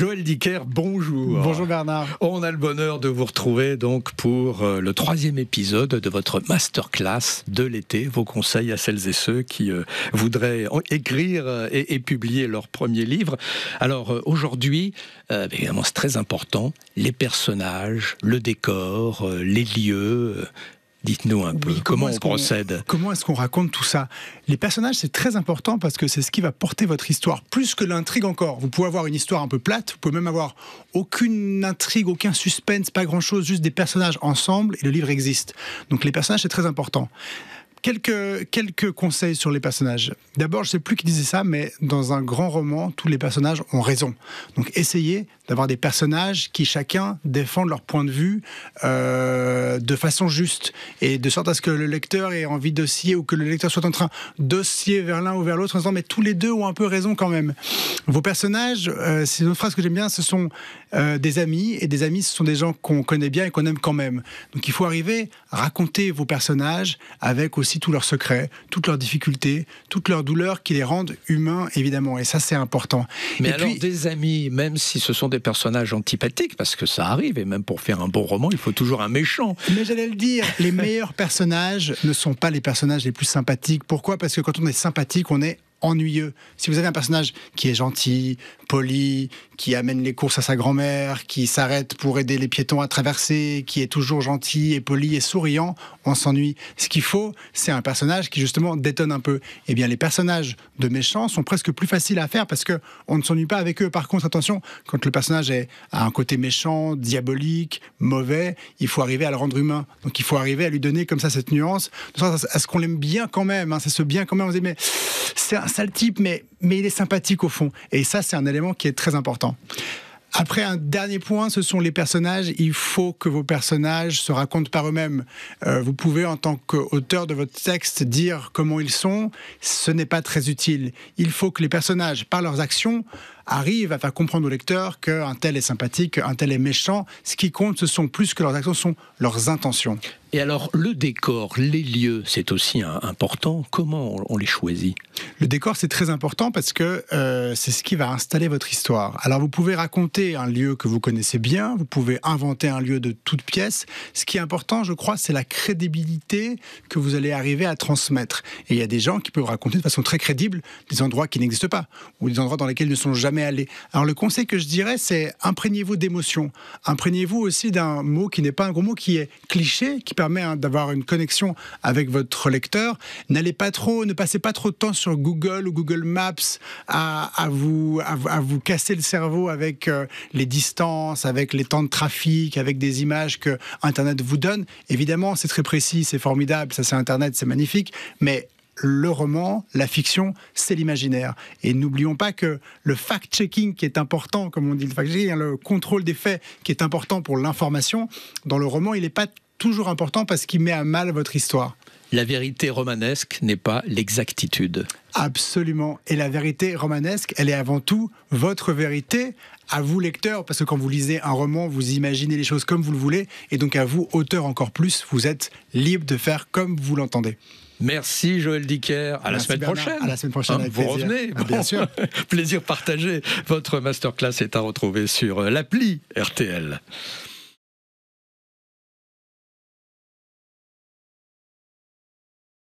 Joël Dicker, bonjour. Bonjour Bernard. On a le bonheur de vous retrouver donc pour euh, le troisième épisode de votre masterclass de l'été. Vos conseils à celles et ceux qui euh, voudraient écrire euh, et, publier leur premier livre. Alors aujourd'hui, évidemment, c'est très important les personnages, le décor, les lieux, Dites-nous un peu comment on procède. Comment est-ce qu'on raconte tout ça Les personnages, c'est très important parce que c'est ce qui va porter votre histoire, plus que l'intrigue encore. Vous pouvez avoir une histoire un peu plate, vous pouvez même avoir aucune intrigue, aucun suspense, pas grand-chose, juste des personnages ensemble et le livre existe. Donc les personnages, c'est très important quelques, quelques conseils sur les personnages. D'abord, je sais plus qui disait ça, mais dans un grand roman, tous les personnages ont raison. Donc essayez d'avoir des personnages qui chacun défendent leur point de vue euh, de façon juste et de sorte à ce que le lecteur ait envie de ou que le lecteur soit en train de vers l'un ou vers l'autre en disant mais tous les deux ont un peu raison quand même. Vos personnages, euh, c'est une autre phrase que j'aime bien, ce sont euh, des amis et des amis ce sont des gens qu'on connaît bien et qu'on aime quand même. Donc il faut arriver à raconter vos personnages avec aussi tous leurs secrets, toutes leurs difficultés, toutes leurs douleurs qui les rendent humains, évidemment. Et ça, c'est important. Mais alors, des amis, même si ce sont des personnages antipathiques, parce que ça arrive, et même pour faire un bon roman, il faut toujours un méchant. Mais j'allais le dire, les meilleurs personnages ne sont pas les personnages les plus sympathiques. Pourquoi Parce que quand on est sympathique, on est ennuyeux. Si vous avez un personnage qui est gentil, poli, qui amène les courses à sa grand-mère, qui s'arrête pour aider les piétons à traverser, qui est toujours gentil et poli et souriant, on s'ennuie. Ce qu'il faut, c'est un personnage qui justement détonne un peu. Eh bien, les personnages de méchants sont presque plus faciles à faire parce que on ne s'ennuie pas avec eux. Par contre, attention, quand le personnage est, à un côté méchant, diabolique, mauvais, il faut arriver à le rendre humain. Donc, il faut arriver à lui donner comme ça cette nuance, de sorte à ce qu'on l'aime bien quand même. Hein. C'est ce bien quand même. On se dit mais le type, mais, mais il est sympathique au fond. Et ça, c'est un élément qui est très important. Après, un dernier point, ce sont les personnages. Il faut que vos personnages se racontent par eux-mêmes. Euh, vous pouvez, en tant qu'auteur de votre texte, dire comment ils sont. Ce n'est pas très utile. Il faut que les personnages, par leurs actions, arrive à faire comprendre aux lecteurs qu'un tel est sympathique, un tel est méchant. Ce qui compte, ce sont plus que leurs actions, ce sont leurs intentions. Et alors, le décor, les lieux, c'est aussi important. Comment on, les choisit Le décor, c'est très important parce que euh, c'est ce qui va installer votre histoire. Alors, vous pouvez raconter un lieu que vous connaissez bien, vous pouvez inventer un lieu de toute pièce. Ce qui est important, je crois, c'est la crédibilité que vous allez arriver à transmettre. Et il y a des gens qui peuvent raconter de façon très crédible des endroits qui n'existent pas ou des endroits dans lesquels ils ne sont jamais aller. Alors le conseil que je dirais, c'est imprégnez-vous d'émotions, imprégnez-vous aussi d'un mot qui n'est pas un gros mot, qui est cliché, qui permet hein, d'avoir une connexion avec votre lecteur. N'allez pas trop, ne passez pas trop de temps sur Google ou Google Maps à, vous, à, vous casser le cerveau avec euh, les distances, avec les temps de trafic, avec des images que Internet vous donne. Évidemment, c'est très précis, c'est formidable, ça c'est Internet, c'est magnifique, mais le roman, la fiction, c'est l'imaginaire. Et n'oublions pas que le fact-checking qui est important, comme on dit le fact-checking, hein, le contrôle des faits qui est important pour l'information, dans le roman, il n'est pas toujours important parce qu'il met à mal votre histoire. La vérité romanesque n'est pas l'exactitude. Absolument. Et la vérité romanesque, elle est avant tout votre vérité à vous, lecteur, parce que quand vous lisez un roman, vous imaginez les choses comme vous le voulez, et donc à vous, auteur encore plus, vous êtes libre de faire comme vous l'entendez. Merci Joël Dicker. À la semaine prochaine. À la semaine prochaine. Hein, vous revenez. Ah, bien sûr. plaisir partagé. Votre masterclass est à retrouver sur l'appli RTL.